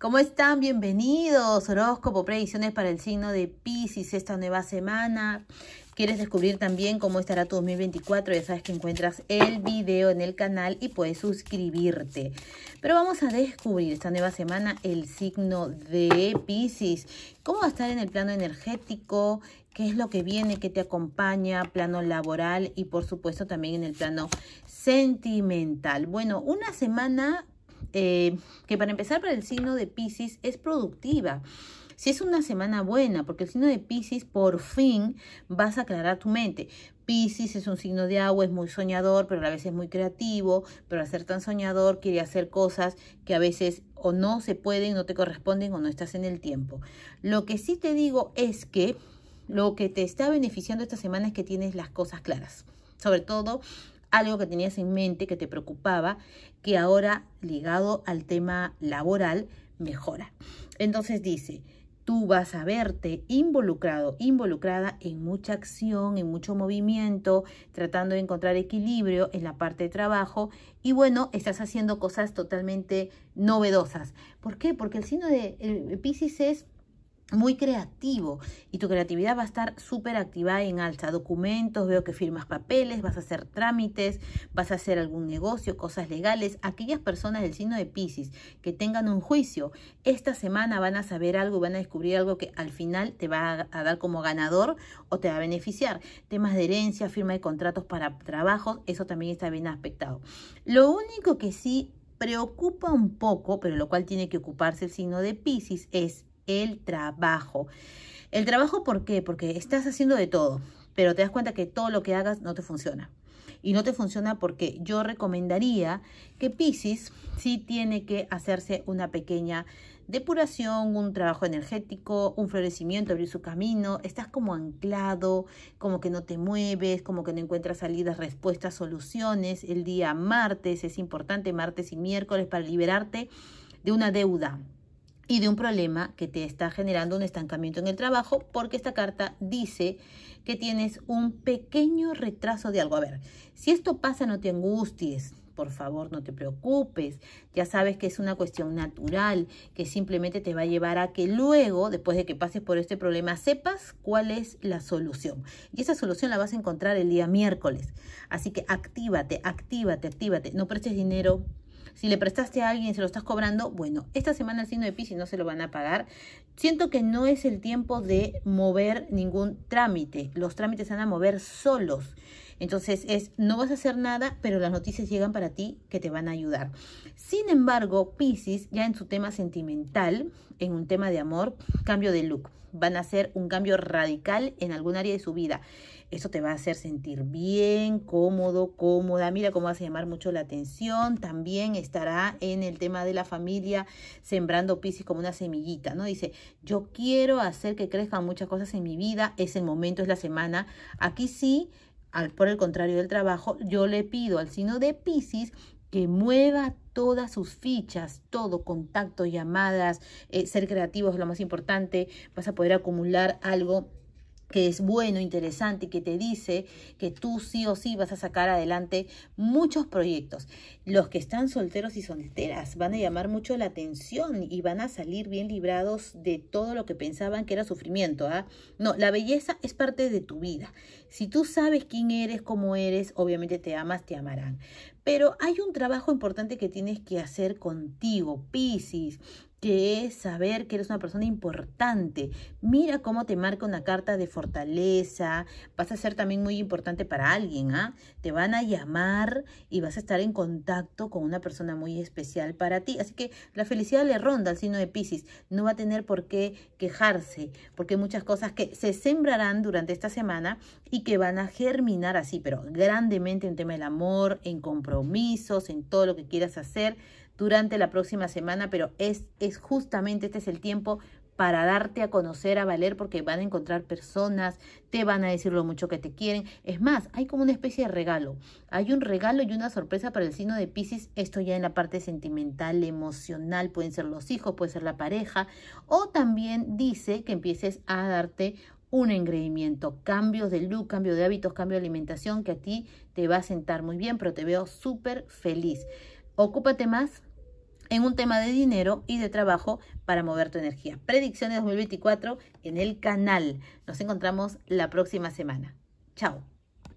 ¿Cómo están? Bienvenidos. Horóscopo, predicciones para el signo de Pisces esta nueva semana. ¿Quieres descubrir también cómo estará tu 2024? Ya sabes que encuentras el video en el canal y puedes suscribirte. Pero vamos a descubrir esta nueva semana el signo de Pisces. ¿Cómo va a estar en el plano energético? ¿Qué es lo que viene? ¿Qué te acompaña? Plano laboral y por supuesto también en el plano sentimental. Bueno, una semana eh, que para empezar para el signo de Pisces es productiva. Si es una semana buena, porque el signo de Pisces por fin vas a aclarar tu mente. Pisces es un signo de agua, es muy soñador, pero a la vez es muy creativo, pero al ser tan soñador quiere hacer cosas que a veces o no se pueden, no te corresponden o no estás en el tiempo. Lo que sí te digo es que lo que te está beneficiando esta semana es que tienes las cosas claras. Sobre todo algo que tenías en mente, que te preocupaba, que ahora ligado al tema laboral mejora. Entonces dice, tú vas a verte involucrado, involucrada en mucha acción, en mucho movimiento, tratando de encontrar equilibrio en la parte de trabajo y bueno, estás haciendo cosas totalmente novedosas. ¿Por qué? Porque el signo de Pisces es muy creativo y tu creatividad va a estar súper activada en alza. Documentos, veo que firmas papeles, vas a hacer trámites, vas a hacer algún negocio, cosas legales. Aquellas personas del signo de Pisces que tengan un juicio, esta semana van a saber algo, van a descubrir algo que al final te va a, dar como ganador o te va a beneficiar. Temas de herencia, firma de contratos para trabajos, eso también está bien aspectado. Lo único que sí preocupa un poco, pero lo cual tiene que ocuparse el signo de Pisces, es el trabajo. El trabajo, ¿por qué? Porque estás haciendo de todo, pero te das cuenta que todo lo que hagas no te funciona. Y no te funciona porque yo recomendaría que Pisces sí tiene que hacerse una pequeña depuración, un trabajo energético, un florecimiento, abrir su camino. Estás como anclado, como que no te mueves, como que no encuentras salidas, respuestas, soluciones. El día martes es importante, martes y miércoles, para liberarte de una deuda y de un problema que te está generando un estancamiento en el trabajo, porque esta carta dice que tienes un pequeño retraso de algo. A ver, si esto pasa, no te angusties, por favor, no te preocupes. Ya sabes que es una cuestión natural, que simplemente te va a llevar a que luego, después de que pases por este problema, sepas cuál es la solución. Y esa solución la vas a encontrar el día miércoles. Así que actívate, actívate, actívate. No prestes dinero si le prestaste a alguien y se lo estás cobrando, bueno, esta semana el signo de Pisces no se lo van a pagar. Siento que no es el tiempo de mover ningún trámite. Los trámites se van a mover solos. Entonces es, no vas a hacer nada, pero las noticias llegan para ti que te van a ayudar. Sin embargo, Pisces, ya en su tema sentimental, en un tema de amor, cambio de look. Van a hacer un cambio radical en algún área de su vida. Eso te va a hacer sentir bien, cómodo, cómoda. Mira cómo vas a llamar mucho la atención. También estará en el tema de la familia, sembrando Pisces como una semillita, ¿no? Dice, yo quiero hacer que crezcan muchas cosas en mi vida. Es el momento, es la semana. Aquí sí al, por el contrario del trabajo, yo le pido al signo de Pisces que mueva todas sus fichas, todo, contacto, llamadas, eh, ser creativo es lo más importante, vas a poder acumular algo que es bueno, interesante y que te dice que tú sí o sí vas a sacar adelante muchos proyectos. Los que están solteros y solteras van a llamar mucho la atención y van a salir bien librados de todo lo que pensaban que era sufrimiento. ¿ah? No, la belleza es parte de tu vida. Si tú sabes quién eres, cómo eres, obviamente te amas, te amarán. Pero hay un trabajo importante que tienes que hacer contigo, Piscis que es saber que eres una persona importante. Mira cómo te marca una carta de fortaleza. Vas a ser también muy importante para alguien, ¿ah? Te van a llamar y vas a estar en contacto con una persona muy especial para ti. Así que la felicidad le ronda al signo de Pisces. No va a tener por qué quejarse, porque hay muchas cosas que se sembrarán durante esta semana y que van a germinar así, pero grandemente en tema del amor, en compromisos, en todo lo que quieras hacer durante la próxima semana, pero es, es justamente este es el tiempo para darte a conocer, a valer, porque van a encontrar personas, te van a decir lo mucho que te quieren. Es más, hay como una especie de regalo. Hay un regalo y una sorpresa para el signo de Pisces. Esto ya en la parte sentimental, emocional, pueden ser los hijos, puede ser la pareja. O también dice que empieces a darte un engreimiento, cambios de look, cambio de hábitos, cambio de alimentación que a ti te va a sentar muy bien, pero te veo súper feliz. Ocúpate más en un tema de dinero y de trabajo para mover tu energía. Predicciones 2024 en el canal. Nos encontramos la próxima semana. Chao.